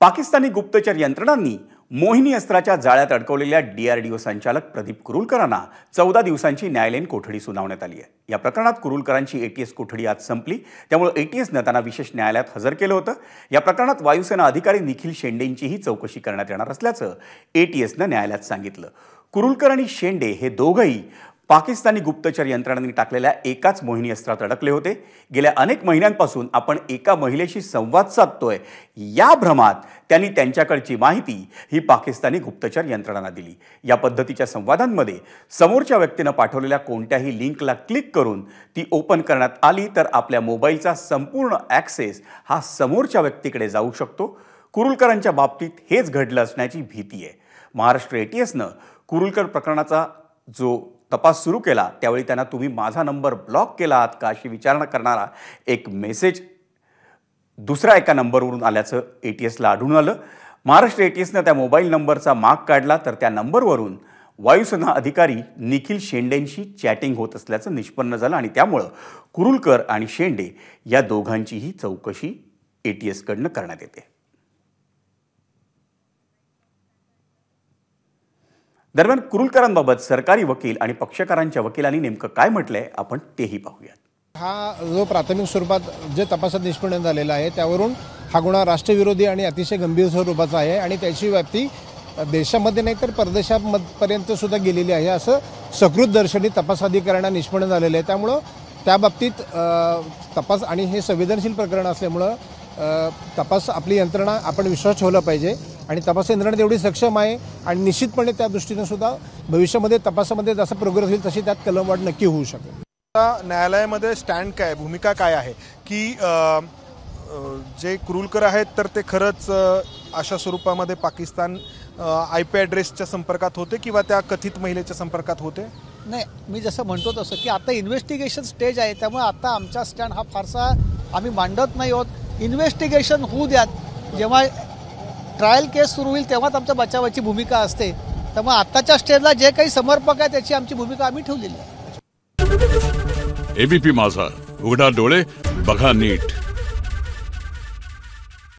पाकिस्तानी गुप्तचर यंत्रणांनी मोहिनी अस्त्राच्या जाळ्यात अडकवलेल्या डीआरडीओ संचालक प्रदीप कुरुलकरांना चौदा दिवसांची न्यायालयीन कोठडी सुनावण्यात आली आहे या प्रकरणात कुरुलकरांची एटीएस कोठडी आज संपली त्यामुळे एटीएसनं त्यांना विशेष न्यायालयात हजर केलं होतं या प्रकरणात वायुसेना अधिकारी निखिल शेंडेंचीही चौकशी करण्यात येणार असल्याचं एटीएसनं न्यायालयात सांगितलं कुरुलकर आणि शेंडे हे दोघंही पाकिस्तानी गुप्तचर यंत्रणांनी टाकलेल्या एकाच मोहिनी अस्त्रात अडकले होते गेल्या अनेक महिन्यांपासून आपण एका महिलेशी संवाद साधतोय या भ्रमात त्यांनी त्यांच्याकडची माहिती ही पाकिस्तानी गुप्तचर यंत्रणांना दिली या पद्धतीच्या संवादांमध्ये समोरच्या व्यक्तीनं पाठवलेल्या कोणत्याही लिंकला क्लिक करून ती ओपन करण्यात आली तर आपल्या मोबाईलचा संपूर्ण ॲक्सेस हा समोरच्या व्यक्तीकडे जाऊ शकतो कुरुलकरांच्या बाबतीत हेच घडलं असण्याची भीती आहे महाराष्ट्र ए टी एसनं कुरुलकर प्रकरणाचा जो तपास सुरू केला त्यावेळी त्यांना तुम्ही माझा नंबर ब्लॉक केला आहात का अशी विचारणा करणारा एक मेसेज दुसऱ्या एका नंबरवरून आल्याचं ए टी एसला आढळून आलं महाराष्ट्र ए टी एसनं त्या मोबाईल नंबरचा माग काढला तर त्या नंबरवरून वायुसेना अधिकारी निखिल शेंडेंशी चॅटिंग होत असल्याचं निष्पन्न झालं आणि त्यामुळं कुरुलकर आणि शेंडे या दोघांचीही चौकशी ए टी एसकडनं करण्यात येते दरम्यान कुरुलकरांबाबत सरकारी वकील आणि पक्षकारांच्या वकिलांनी नेमकं काय म्हटलंय आपण तेही पाहूयात हा जो प्राथमिक स्वरूपात जे तपासात निष्पन्न झालेला आहे त्यावरून हा गुन्हा राष्ट्रविरोधी आणि अतिशय गंभीर स्वरूपाचा आहे आणि त्याची व्याप्ती देशामध्ये नाही तर परदेशापर्यंत सुद्धा गेलेली आहे असं सकृत दर्शनी तपास अधिकाऱ्यांना निष्पन्न झालेलं आहे त्यामुळं त्या बाबतीत तपास आणि हे संवेदनशील प्रकरण असल्यामुळं तपास आपली यंत्रणा आपण विश्वास ठेवला पाहिजे आणि तपास यंत्रणा तेवढी सक्षम आहे आणि निश्चितपणे त्या दृष्टीनं सुद्धा भविष्यामध्ये तपासामध्ये जसा प्रोग्रेस होईल तशी त्यात कलमवाढ नक्की होऊ शकेल आता न्यायालयामध्ये स्टँड काय भूमिका काय आहे की जे क्रूलकर आहेत तर ते खरंच अशा स्वरूपामध्ये पाकिस्तान आय पी ॲड्रेसच्या संपर्कात होते किंवा त्या कथित महिलेच्या संपर्कात होते नाही मी जसं म्हणतो तसं की आता इन्व्हेस्टिगेशन स्टेज आहे त्यामुळे आता आमचा स्टँड हा फारसा आम्ही मांडत नाही आहोत इन्व्हेस्टिगेशन होऊ द्यात जेव्हा ट्रायल केस सुरू होईल तेव्हाच आमच्या बचावाची भूमिका असते त्यामुळे आताच्या स्टेजला जे काही समर्पक आहे त्याची आमची भूमिका आम्ही ठेवलेली आहे एबीपी माझा उघडा डोळे बघा नीट